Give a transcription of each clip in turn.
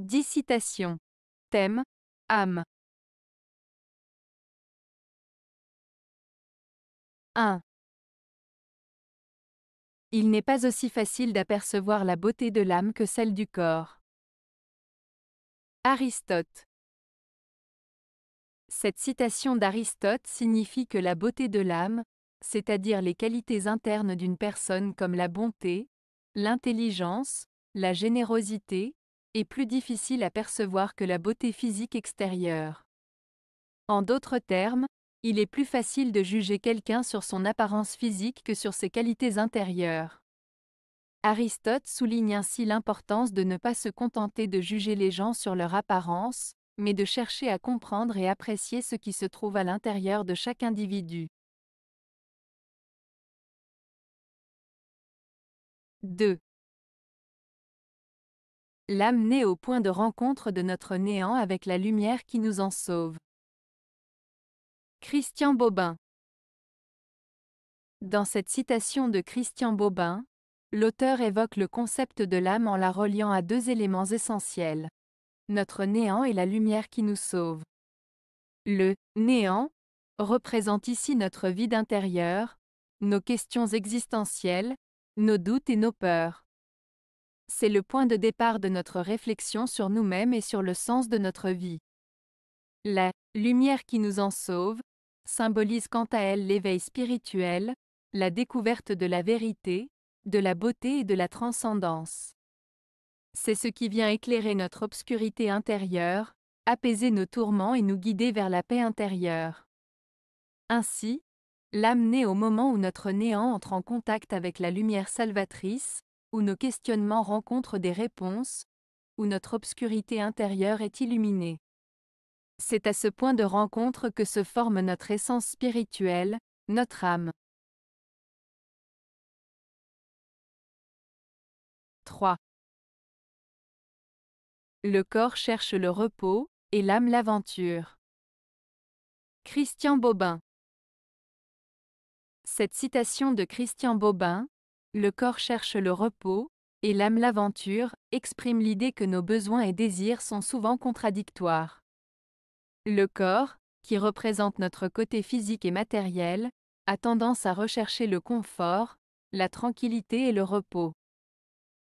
10 citations. Thème âme. 1. Il n'est pas aussi facile d'apercevoir la beauté de l'âme que celle du corps. Aristote. Cette citation d'Aristote signifie que la beauté de l'âme, c'est-à-dire les qualités internes d'une personne comme la bonté, l'intelligence, la générosité, est plus difficile à percevoir que la beauté physique extérieure. En d'autres termes, il est plus facile de juger quelqu'un sur son apparence physique que sur ses qualités intérieures. Aristote souligne ainsi l'importance de ne pas se contenter de juger les gens sur leur apparence, mais de chercher à comprendre et apprécier ce qui se trouve à l'intérieur de chaque individu. 2 l'amener au point de rencontre de notre néant avec la lumière qui nous en sauve. Christian Bobin Dans cette citation de Christian Bobin, l'auteur évoque le concept de l'âme en la reliant à deux éléments essentiels. Notre néant et la lumière qui nous sauve. Le néant représente ici notre vide intérieur, nos questions existentielles, nos doutes et nos peurs c'est le point de départ de notre réflexion sur nous-mêmes et sur le sens de notre vie. La lumière qui nous en sauve symbolise quant à elle l'éveil spirituel, la découverte de la vérité, de la beauté et de la transcendance. C'est ce qui vient éclairer notre obscurité intérieure, apaiser nos tourments et nous guider vers la paix intérieure. Ainsi, l'âme au moment où notre néant entre en contact avec la lumière salvatrice, où nos questionnements rencontrent des réponses, où notre obscurité intérieure est illuminée. C'est à ce point de rencontre que se forme notre essence spirituelle, notre âme. 3. Le corps cherche le repos, et l'âme l'aventure. Christian Bobin Cette citation de Christian Bobin, le corps cherche le repos, et l'âme l'aventure, exprime l'idée que nos besoins et désirs sont souvent contradictoires. Le corps, qui représente notre côté physique et matériel, a tendance à rechercher le confort, la tranquillité et le repos.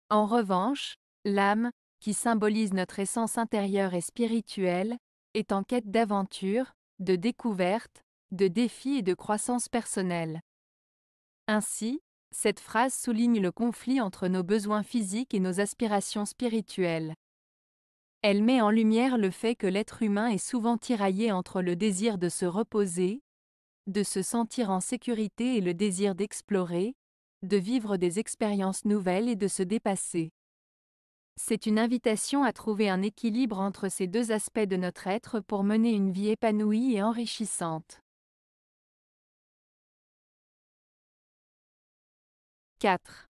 En revanche, l'âme, qui symbolise notre essence intérieure et spirituelle, est en quête d'aventure, de découverte, de défis et de croissance personnelle. Ainsi, cette phrase souligne le conflit entre nos besoins physiques et nos aspirations spirituelles. Elle met en lumière le fait que l'être humain est souvent tiraillé entre le désir de se reposer, de se sentir en sécurité et le désir d'explorer, de vivre des expériences nouvelles et de se dépasser. C'est une invitation à trouver un équilibre entre ces deux aspects de notre être pour mener une vie épanouie et enrichissante. 4.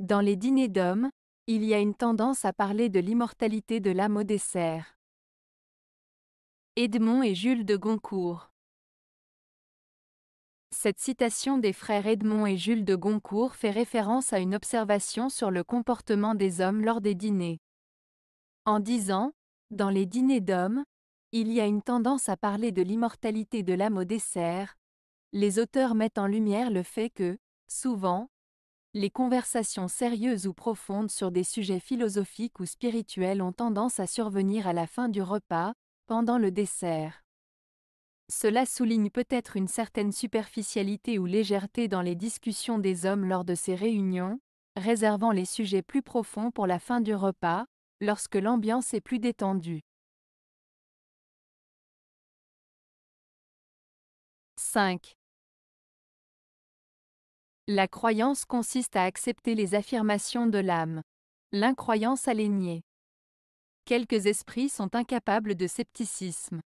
Dans les dîners d'hommes, il y a une tendance à parler de l'immortalité de l'âme au dessert. Edmond et Jules de Goncourt. Cette citation des frères Edmond et Jules de Goncourt fait référence à une observation sur le comportement des hommes lors des dîners. En disant, dans les dîners d'hommes, il y a une tendance à parler de l'immortalité de l'âme au dessert, les auteurs mettent en lumière le fait que, souvent, les conversations sérieuses ou profondes sur des sujets philosophiques ou spirituels ont tendance à survenir à la fin du repas, pendant le dessert. Cela souligne peut-être une certaine superficialité ou légèreté dans les discussions des hommes lors de ces réunions, réservant les sujets plus profonds pour la fin du repas, lorsque l'ambiance est plus détendue. 5. La croyance consiste à accepter les affirmations de l'âme. L'incroyance à les Quelques esprits sont incapables de scepticisme.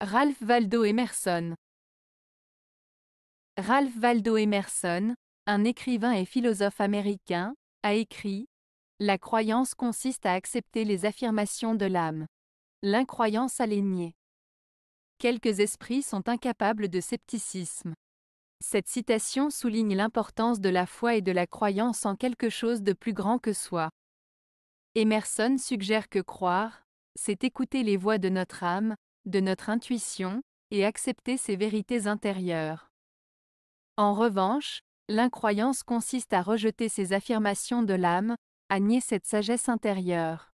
Ralph Waldo Emerson Ralph Waldo Emerson, un écrivain et philosophe américain, a écrit La croyance consiste à accepter les affirmations de l'âme. L'incroyance à les Quelques esprits sont incapables de scepticisme. Cette citation souligne l'importance de la foi et de la croyance en quelque chose de plus grand que soi. Emerson suggère que croire, c'est écouter les voix de notre âme, de notre intuition, et accepter ses vérités intérieures. En revanche, l'incroyance consiste à rejeter ces affirmations de l'âme, à nier cette sagesse intérieure.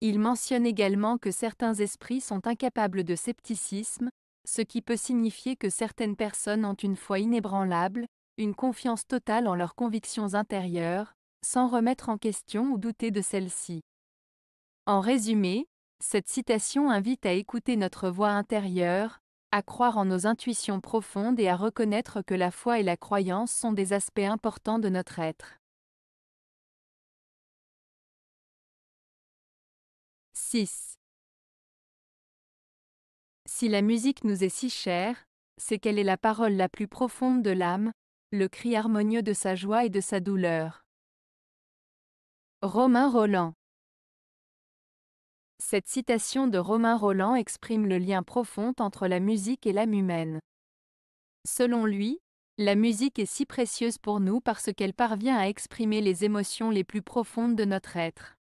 Il mentionne également que certains esprits sont incapables de scepticisme, ce qui peut signifier que certaines personnes ont une foi inébranlable, une confiance totale en leurs convictions intérieures, sans remettre en question ou douter de celles-ci. En résumé, cette citation invite à écouter notre voix intérieure, à croire en nos intuitions profondes et à reconnaître que la foi et la croyance sont des aspects importants de notre être. 6. Si la musique nous est si chère, c'est qu'elle est la parole la plus profonde de l'âme, le cri harmonieux de sa joie et de sa douleur. Romain Roland Cette citation de Romain Roland exprime le lien profond entre la musique et l'âme humaine. Selon lui, la musique est si précieuse pour nous parce qu'elle parvient à exprimer les émotions les plus profondes de notre être.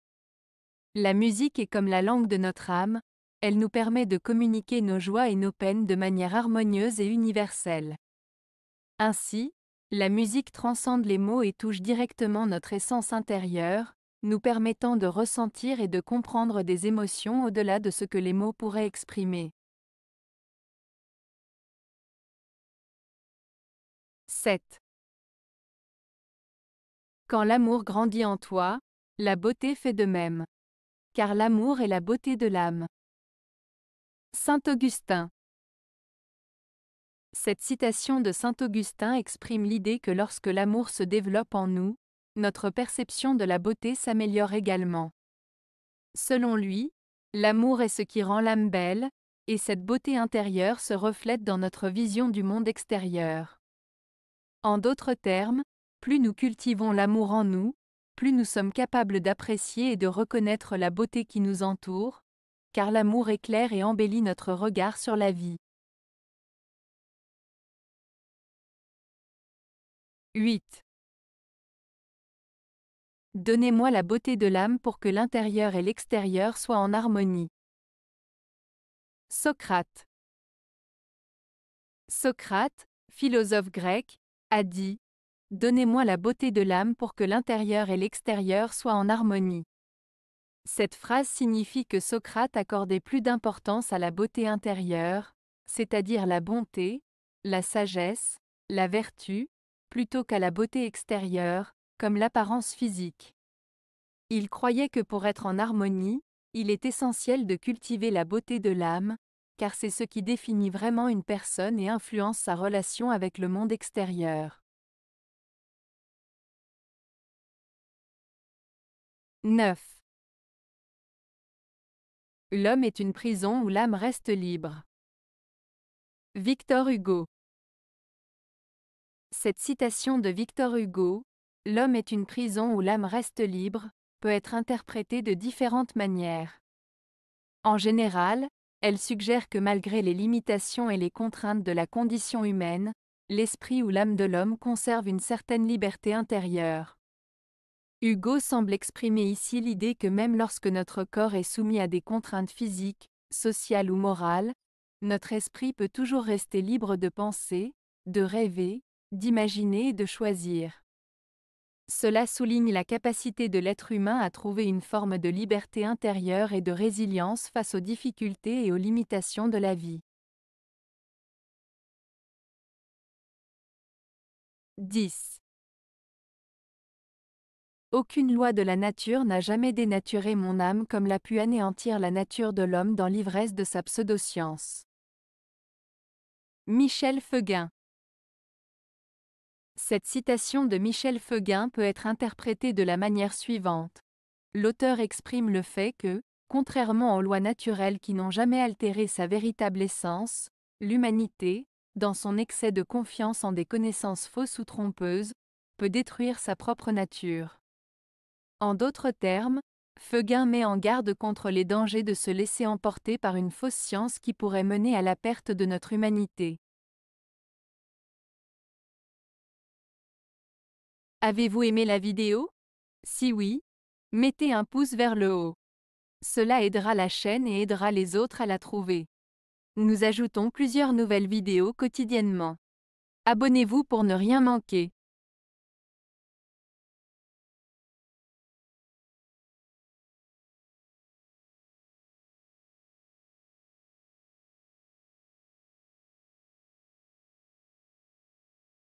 La musique est comme la langue de notre âme, elle nous permet de communiquer nos joies et nos peines de manière harmonieuse et universelle. Ainsi, la musique transcende les mots et touche directement notre essence intérieure, nous permettant de ressentir et de comprendre des émotions au-delà de ce que les mots pourraient exprimer. 7. Quand l'amour grandit en toi, la beauté fait de même. Car l'amour est la beauté de l'âme. Saint Augustin Cette citation de Saint Augustin exprime l'idée que lorsque l'amour se développe en nous, notre perception de la beauté s'améliore également. Selon lui, l'amour est ce qui rend l'âme belle, et cette beauté intérieure se reflète dans notre vision du monde extérieur. En d'autres termes, plus nous cultivons l'amour en nous, plus nous sommes capables d'apprécier et de reconnaître la beauté qui nous entoure, car l'amour éclaire et embellit notre regard sur la vie. 8. Donnez-moi la beauté de l'âme pour que l'intérieur et l'extérieur soient en harmonie. Socrate Socrate, philosophe grec, a dit ⁇ Donnez-moi la beauté de l'âme pour que l'intérieur et l'extérieur soient en harmonie. Cette phrase signifie que Socrate accordait plus d'importance à la beauté intérieure, c'est-à-dire la bonté, la sagesse, la vertu, plutôt qu'à la beauté extérieure, comme l'apparence physique. Il croyait que pour être en harmonie, il est essentiel de cultiver la beauté de l'âme, car c'est ce qui définit vraiment une personne et influence sa relation avec le monde extérieur. 9. L'homme est une prison où l'âme reste libre. Victor Hugo Cette citation de Victor Hugo, L'homme est une prison où l'âme reste libre, peut être interprétée de différentes manières. En général, elle suggère que malgré les limitations et les contraintes de la condition humaine, l'esprit ou l'âme de l'homme conserve une certaine liberté intérieure. Hugo semble exprimer ici l'idée que même lorsque notre corps est soumis à des contraintes physiques, sociales ou morales, notre esprit peut toujours rester libre de penser, de rêver, d'imaginer et de choisir. Cela souligne la capacité de l'être humain à trouver une forme de liberté intérieure et de résilience face aux difficultés et aux limitations de la vie. 10. Aucune loi de la nature n'a jamais dénaturé mon âme comme l'a pu anéantir la nature de l'homme dans l'ivresse de sa pseudoscience. Michel Feguin. Cette citation de Michel Feguin peut être interprétée de la manière suivante. L'auteur exprime le fait que, contrairement aux lois naturelles qui n'ont jamais altéré sa véritable essence, l'humanité, dans son excès de confiance en des connaissances fausses ou trompeuses, peut détruire sa propre nature. En d'autres termes, Feugain met en garde contre les dangers de se laisser emporter par une fausse science qui pourrait mener à la perte de notre humanité. Avez-vous aimé la vidéo Si oui, mettez un pouce vers le haut. Cela aidera la chaîne et aidera les autres à la trouver. Nous ajoutons plusieurs nouvelles vidéos quotidiennement. Abonnez-vous pour ne rien manquer.